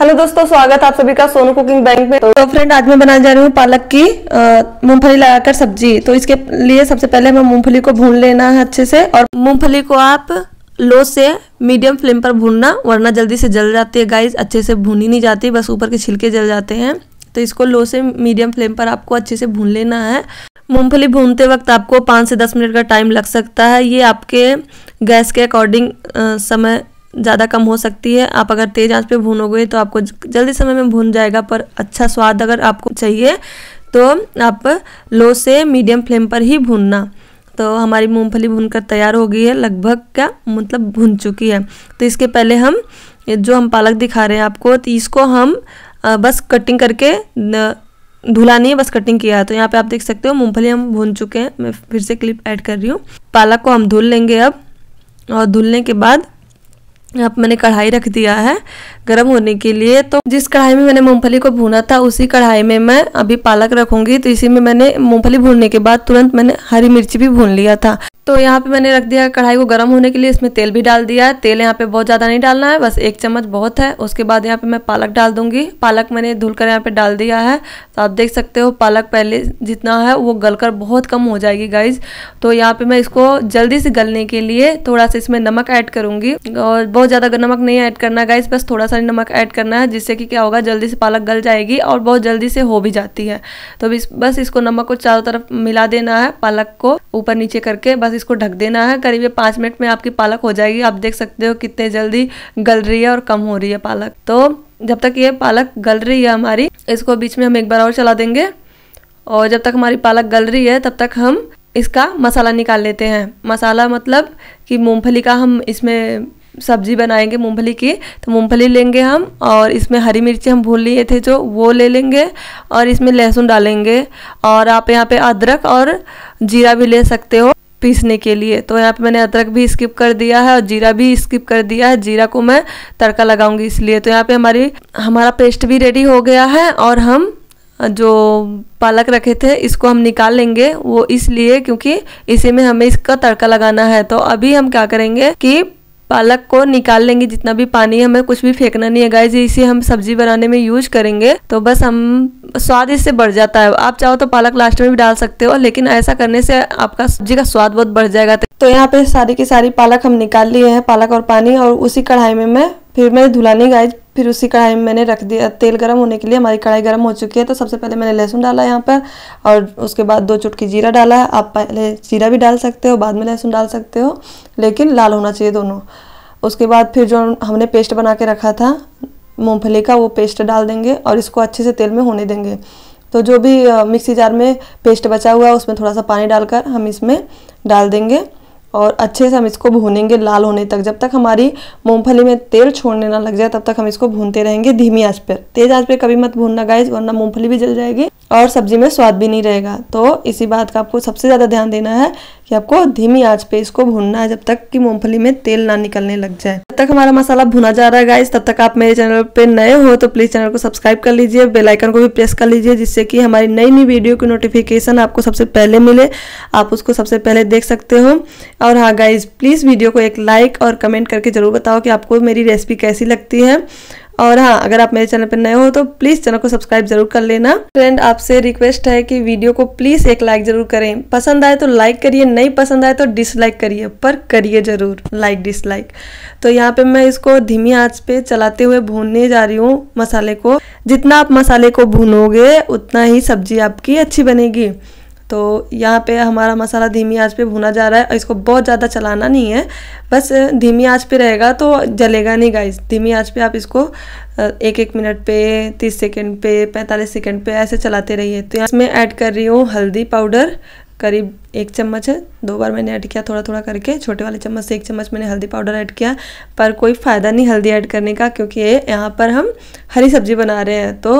hello दोस्तों स्वागत आप सभी का सोनू कुकिंग बैंक में तो, तो फ्रेंड आज मैं बनाने जा रही हूँ पालक की मूंगफली लगाकर सब्जी तो इसके लिए सबसे पहले हमें मूंगफली को भून लेना है अच्छे से और मूंगफली को आप लो से मीडियम फ्लेम पर भूनना वरना जल्दी से जल जाती है गाइस अच्छे से भूनी नहीं जाती बस ऊपर के छिलके जल जाते हैं तो इसको लो से मीडियम फ्लेम पर आपको अच्छे से भून लेना है मूंगफली भूनते वक्त आपको पाँच से दस मिनट का टाइम लग सकता है ये आपके गैस के अकॉर्डिंग समय ज़्यादा कम हो सकती है आप अगर तेज़ आंच पे भूनोगे तो आपको जल्दी समय में भून जाएगा पर अच्छा स्वाद अगर आपको चाहिए तो आप लो से मीडियम फ्लेम पर ही भूनना तो हमारी मूंगफली भूनकर तैयार हो गई है लगभग क्या मतलब भून चुकी है तो इसके पहले हम जो हम पालक दिखा रहे हैं आपको तो इसको हम बस कटिंग करके धुला नहीं है बस कटिंग किया है तो यहाँ पे आप देख सकते हो मूंगफली हम भून चुके हैं मैं फिर से क्लिप ऐड कर रही हूँ पालक को हम धुल लेंगे अब और धुलने के बाद यहाँ मैंने कढ़ाई रख दिया है गर्म होने के लिए तो जिस कढ़ाई में मैंने मूंगफली को भूना था उसी कढ़ाई में मैं अभी पालक रखूंगी तो इसी में मैंने मूंगफली भूनने के बाद तुरंत मैंने हरी मिर्ची भी भून लिया था तो यहाँ पे मैंने रख दिया कढ़ाई को गर्म होने के लिए इसमें तेल भी डाल दिया है तेल यहाँ पे बहुत ज़्यादा नहीं डालना है बस एक चम्मच बहुत है उसके बाद यहाँ पे मैं पालक डाल दूंगी पालक मैंने धुल कर यहाँ पे डाल दिया है तो आप देख सकते हो पालक पहले जितना है वो गलकर बहुत कम हो जाएगी गाइज तो यहाँ पे मैं इसको जल्दी से गलने के लिए थोड़ा सा इसमें नमक ऐड करूँगी और बहुत ज़्यादा नमक नहीं ऐड करना गाइज बस थोड़ा सा नमक ऐड करना है जिससे कि क्या होगा जल्दी से पालक गल जाएगी और बहुत जल्दी से हो भी जाती है तो बस इसको नमक को चारों तरफ मिला देना है पालक को ऊपर नीचे करके बस इसको ढक देना है करीब ये पाँच मिनट में आपकी पालक हो जाएगी आप देख सकते हो कितने जल्दी गल रही है और कम हो रही है पालक तो जब तक ये पालक गल रही है हमारी इसको बीच में हम एक बार और चला देंगे और जब तक हमारी पालक गल रही है तब तक हम इसका मसाला निकाल लेते हैं मसाला मतलब कि मूंगफली का हम इसमें सब्जी बनाएंगे मूंगफली की तो मूंगफली लेंगे हम और इसमें हरी मिर्ची हम भून लिए थे जो वो ले लेंगे और इसमें लहसुन डालेंगे और आप यहाँ पे अदरक और जीरा भी ले सकते हो पीसने के लिए तो यहाँ पे मैंने अदरक भी स्किप कर दिया है और जीरा भी स्किप कर दिया है जीरा को मैं तड़का लगाऊंगी इसलिए तो यहाँ पे हमारी हमारा पेस्ट भी रेडी हो गया है और हम जो पालक रखे थे इसको हम निकाल लेंगे वो इसलिए क्योंकि इसी में हमें इसका तड़का लगाना है तो अभी हम क्या करेंगे कि पालक को निकाल लेंगे जितना भी पानी हमें कुछ भी फेंकना नहीं है गाइज इसे हम सब्जी बनाने में यूज करेंगे तो बस हम स्वाद इससे बढ़ जाता है आप चाहो तो पालक लास्ट में भी डाल सकते हो लेकिन ऐसा करने से आपका सब्जी का स्वाद बहुत बढ़ जाएगा तो यहाँ पे सारी की सारी पालक हम निकाल लिए हैं पालक और पानी और उसी कढ़ाई में मैं फिर मैं धुलाने गाय फिर उसी कढ़ाई में मैंने रख दिया तेल गर्म होने के लिए हमारी कढ़ाई गर्म हो चुकी है तो सबसे पहले मैंने लहसुन डाला यहाँ पर और उसके बाद दो चुटकी जीरा डाला है आप पहले जीरा भी डाल सकते हो बाद में लहसुन डाल सकते हो लेकिन लाल होना चाहिए दोनों उसके बाद फिर जो हमने पेस्ट बना के रखा था मूँगफली का वो पेस्ट डाल देंगे और इसको अच्छे से तेल में होने देंगे तो जो भी मिक्सी जार में पेस्ट बचा हुआ है उसमें थोड़ा सा पानी डालकर हम इसमें डाल देंगे और अच्छे से हम इसको भूनेंगे लाल होने तक जब तक हमारी मूंगफली में तेल छोड़ने ना लग जाए तब तक हम इसको भूनते रहेंगे धीमी आंच पर तेज आंच पर कभी मत भूनना गाइस वरना मूंगफली भी जल जाएगी और सब्जी में स्वाद भी नहीं रहेगा तो इसी बात का आपको सबसे ज़्यादा ध्यान देना है कि आपको धीमी आंच पे इसको भूनना है जब तक कि मूँगफली में तेल ना निकलने लग जाए तक हमारा मसाला भुना जा रहा है गाइस तब तक आप मेरे चैनल पे नए हो तो प्लीज़ चैनल को सब्सक्राइब कर लीजिए बेल आइकन को भी प्रेस कर लीजिए जिससे कि हमारी नई नई वीडियो की नोटिफिकेशन आपको सबसे पहले मिले आप उसको सबसे पहले देख सकते हो और हाँ गाइज प्लीज़ वीडियो को एक लाइक और कमेंट करके ज़रूर बताओ कि आपको मेरी रेसिपी कैसी लगती है और हाँ अगर आप मेरे चैनल पर नए हो तो प्लीज चैनल को सब्सक्राइब जरूर कर लेना फ्रेंड आपसे रिक्वेस्ट है कि वीडियो को प्लीज एक लाइक जरूर करें पसंद आए तो लाइक करिए नहीं पसंद आए तो डिसलाइक करिए पर करिए जरूर लाइक डिसलाइक तो यहाँ पे मैं इसको धीमी आंच पे चलाते हुए भूनने जा रही हूँ मसाले को जितना आप मसाले को भूनोगे उतना ही सब्जी आपकी अच्छी बनेगी तो यहाँ पे हमारा मसाला धीमी आंच पे भुना जा रहा है इसको बहुत ज़्यादा चलाना नहीं है बस धीमी आंच पे रहेगा तो जलेगा नहीं गाइस धीमी आंच पे आप इसको एक एक मिनट पे तीस सेकेंड पे पैंतालीस सेकेंड पे ऐसे चलाते रहिए तो इसमें ऐड कर रही हूँ हल्दी पाउडर करीब एक चम्मच है दो बार मैंने ऐड किया थोड़ा थोड़ा करके छोटे वाले चम्मच से एक चम्मच मैंने हल्दी पाउडर ऐड किया पर कोई फ़ायदा नहीं हल्दी ऐड करने का क्योंकि ये यहाँ पर हम हरी सब्जी बना रहे हैं तो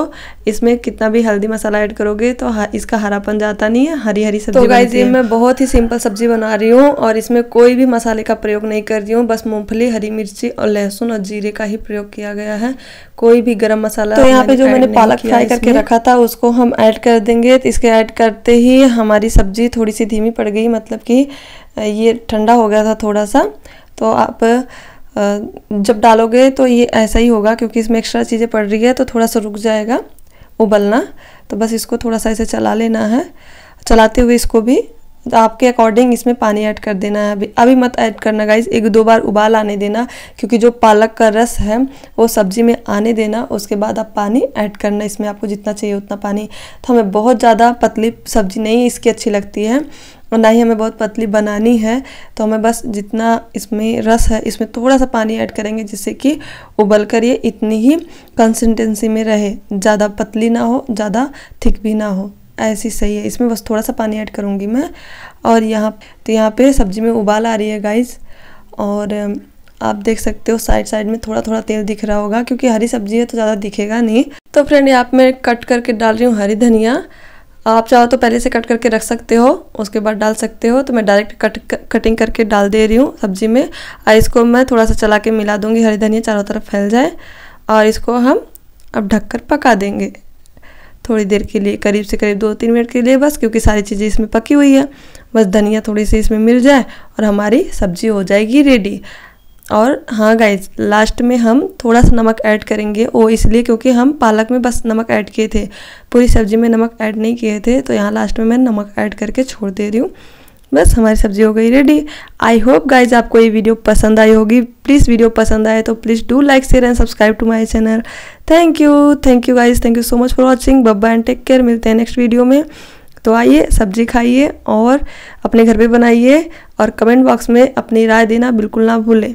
इसमें कितना भी हल्दी मसाला ऐड करोगे तो इसका हरापन जाता नहीं है हरी हरी सब्जी तो गाइज ये मैं बहुत ही सिंपल सब्जी बना रही हूँ और इसमें कोई भी मसाले का प्रयोग नहीं कर रही हूँ बस मूँगफली हरी मिर्ची और लहसुन और जीरे का ही प्रयोग किया गया है कोई भी गर्म मसाला तो यहाँ पे जो मैंने पालक फ्राई करके रखा था उसको हम ऐड कर देंगे तो इसके ऐड करते ही हमारी सब्जी थोड़ी सी धीमी पड़ गई मतलब कि ये ठंडा हो गया था थोड़ा सा तो आप जब डालोगे तो ये ऐसा ही होगा क्योंकि इसमें एक्स्ट्रा चीज़ें पड़ रही है तो थोड़ा सा रुक जाएगा उबलना तो बस इसको थोड़ा सा ऐसे चला लेना है चलाते हुए इसको भी तो आपके अकॉर्डिंग इसमें पानी ऐड कर देना है अभी अभी मत ऐड करना गाइज एक दो बार उबाल आने देना क्योंकि जो पालक का रस है वो सब्जी में आने देना उसके बाद आप पानी ऐड करना इसमें आपको जितना चाहिए उतना पानी तो हमें बहुत ज़्यादा पतली सब्जी नहीं इसकी अच्छी लगती है और ना ही हमें बहुत पतली बनानी है तो हमें बस जितना इसमें रस है इसमें थोड़ा सा पानी ऐड करेंगे जिससे कि उबल कर ये इतनी ही कंसिस्टेंसी में रहे ज़्यादा पतली ना हो ज़्यादा थिक भी ना हो ऐसी सही है इसमें बस थोड़ा सा पानी ऐड करूँगी मैं और यहाँ तो यहाँ पे सब्ज़ी में उबाल आ रही है गाइस और आप देख सकते हो साइड साइड में थोड़ा थोड़ा तेल दिख रहा होगा क्योंकि हरी सब्जी है तो ज़्यादा दिखेगा नहीं तो फ्रेंड यहाँ मैं कट करके डाल रही हूँ हरी धनिया आप चाहो तो पहले से कट करके रख सकते हो उसके बाद डाल सकते हो तो मैं डायरेक्ट कट कटिंग करके डाल दे रही हूँ सब्जी में और इसको मैं थोड़ा सा चला के मिला दूँगी हरी धनिया चारों तरफ फैल जाए और इसको हम अब ढककर पका देंगे थोड़ी देर के लिए करीब से करीब दो तीन मिनट के लिए बस क्योंकि सारी चीज़ें इसमें पकी हुई है बस धनिया थोड़ी सी इसमें मिल जाए और हमारी सब्जी हो जाएगी रेडी और हाँ गाइज लास्ट में हम थोड़ा सा नमक ऐड करेंगे वो इसलिए क्योंकि हम पालक में बस नमक ऐड किए थे पूरी सब्जी में नमक ऐड नहीं किए थे तो यहाँ लास्ट में मैं नमक ऐड करके छोड़ दे रही हूँ बस हमारी सब्जी हो गई रेडी आई होप गाइज आपको ये वीडियो पसंद आई होगी प्लीज़ वीडियो पसंद आए तो please do like share and subscribe to my channel thank you thank you guys thank you so much for watching बब्बा एंड टेक केयर मिलते हैं नेक्स्ट वीडियो में तो आइए सब्जी खाइए और अपने घर पर बनाइए और कमेंट बॉक्स में अपनी राय देना बिल्कुल ना भूलें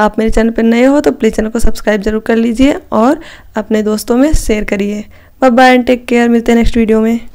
आप मेरे चैनल पर नए हो तो प्लीज़ चैनल को सब्सक्राइब जरूर कर लीजिए और अपने दोस्तों में शेयर करिए bye bye and take care मिलते हैं नेक्स्ट वीडियो में